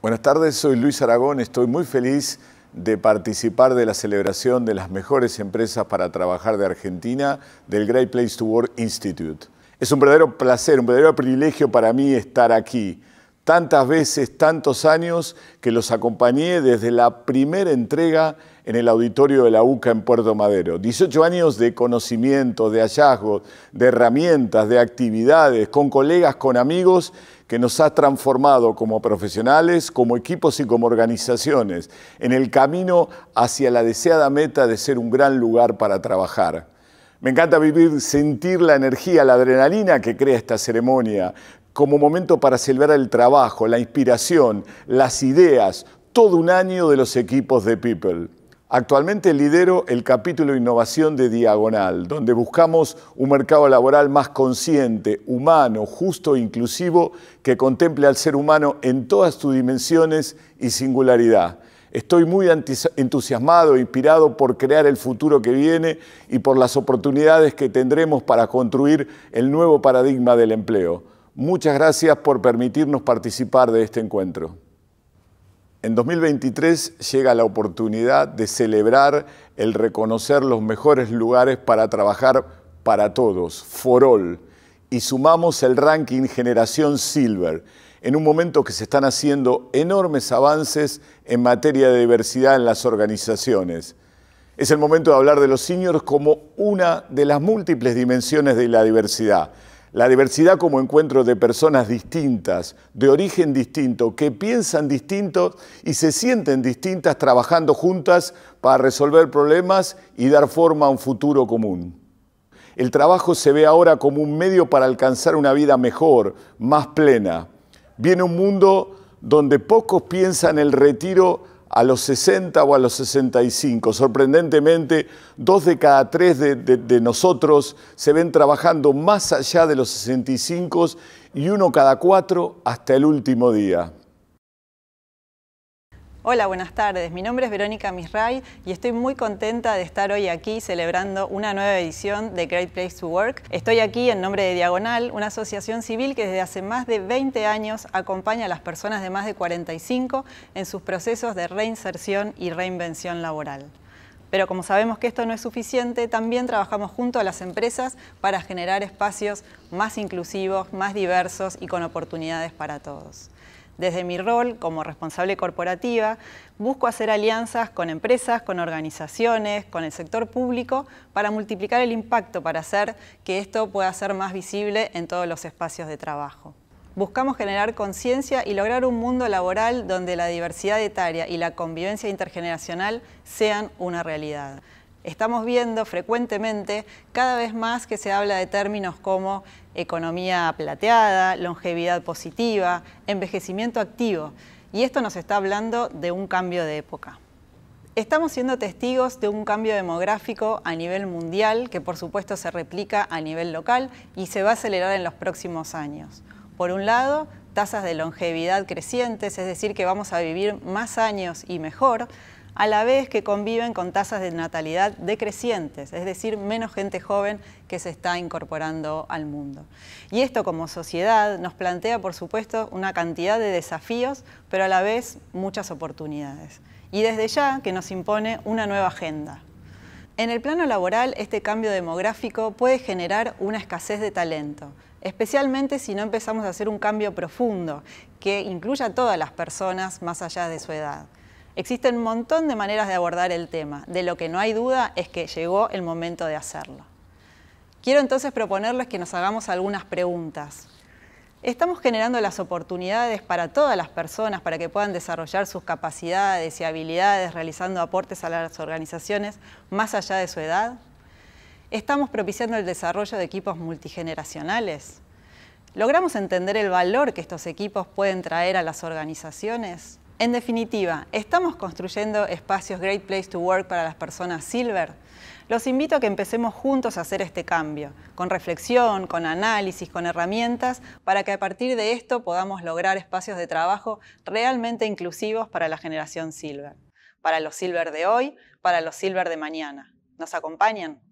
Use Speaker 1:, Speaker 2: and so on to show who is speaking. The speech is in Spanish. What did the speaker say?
Speaker 1: Buenas tardes, soy Luis Aragón, estoy muy feliz de participar de la celebración de las mejores empresas para trabajar de Argentina del Great Place to Work Institute. Es un verdadero placer, un verdadero privilegio para mí estar aquí tantas veces, tantos años, que los acompañé desde la primera entrega en el auditorio de la UCA en Puerto Madero. 18 años de conocimiento, de hallazgos, de herramientas, de actividades, con colegas, con amigos, que nos ha transformado como profesionales, como equipos y como organizaciones, en el camino hacia la deseada meta de ser un gran lugar para trabajar. Me encanta vivir, sentir la energía, la adrenalina que crea esta ceremonia, como momento para celebrar el trabajo, la inspiración, las ideas, todo un año de los equipos de People. Actualmente lidero el capítulo Innovación de Diagonal, donde buscamos un mercado laboral más consciente, humano, justo e inclusivo que contemple al ser humano en todas sus dimensiones y singularidad. Estoy muy entusiasmado e inspirado por crear el futuro que viene y por las oportunidades que tendremos para construir el nuevo paradigma del empleo. Muchas gracias por permitirnos participar de este encuentro. En 2023 llega la oportunidad de celebrar el reconocer los mejores lugares para trabajar para todos, for all, y sumamos el ranking Generación Silver, en un momento que se están haciendo enormes avances en materia de diversidad en las organizaciones. Es el momento de hablar de los seniors como una de las múltiples dimensiones de la diversidad la diversidad como encuentro de personas distintas, de origen distinto, que piensan distinto y se sienten distintas trabajando juntas para resolver problemas y dar forma a un futuro común. El trabajo se ve ahora como un medio para alcanzar una vida mejor, más plena. Viene un mundo donde pocos piensan el retiro a los 60 o a los 65. Sorprendentemente, dos de cada tres de, nosotros se ven trabajando más allá de los 65 y uno cada cuatro hasta el último día.
Speaker 2: Hola, buenas tardes. Mi nombre es Verónica Misray y estoy muy contenta de estar hoy aquí celebrando una nueva edición de Great Place to Work. Estoy aquí en nombre de Diagonal, una asociación civil que desde hace más de 20 años acompaña a las personas de más de 45 en sus procesos de reinserción y reinvención laboral. Pero como sabemos que esto no es suficiente, también trabajamos junto a las empresas para generar espacios más inclusivos, más diversos y con oportunidades para todos. Desde mi rol como responsable corporativa, busco hacer alianzas con empresas, con organizaciones, con el sector público, para multiplicar el impacto, para hacer que esto pueda ser más visible en todos los espacios de trabajo. Buscamos generar conciencia y lograr un mundo laboral donde la diversidad etaria y la convivencia intergeneracional sean una realidad estamos viendo frecuentemente cada vez más que se habla de términos como economía plateada, longevidad positiva, envejecimiento activo. Y esto nos está hablando de un cambio de época. Estamos siendo testigos de un cambio demográfico a nivel mundial que por supuesto se replica a nivel local y se va a acelerar en los próximos años. Por un lado, tasas de longevidad crecientes, es decir, que vamos a vivir más años y mejor, a la vez que conviven con tasas de natalidad decrecientes, es decir, menos gente joven que se está incorporando al mundo. Y esto como sociedad nos plantea, por supuesto, una cantidad de desafíos, pero a la vez muchas oportunidades. Y desde ya que nos impone una nueva agenda, en el plano laboral, este cambio demográfico puede generar una escasez de talento, especialmente si no empezamos a hacer un cambio profundo que incluya a todas las personas más allá de su edad. Existen un montón de maneras de abordar el tema. De lo que no hay duda es que llegó el momento de hacerlo. Quiero entonces proponerles que nos hagamos algunas preguntas. ¿Estamos generando las oportunidades para todas las personas para que puedan desarrollar sus capacidades y habilidades realizando aportes a las organizaciones más allá de su edad? ¿Estamos propiciando el desarrollo de equipos multigeneracionales? ¿Logramos entender el valor que estos equipos pueden traer a las organizaciones? En definitiva, ¿estamos construyendo espacios Great Place to Work para las personas Silver? Los invito a que empecemos juntos a hacer este cambio, con reflexión, con análisis, con herramientas, para que a partir de esto podamos lograr espacios de trabajo realmente inclusivos para la generación Silver, para los Silver de hoy, para los Silver de mañana. ¿Nos acompañan?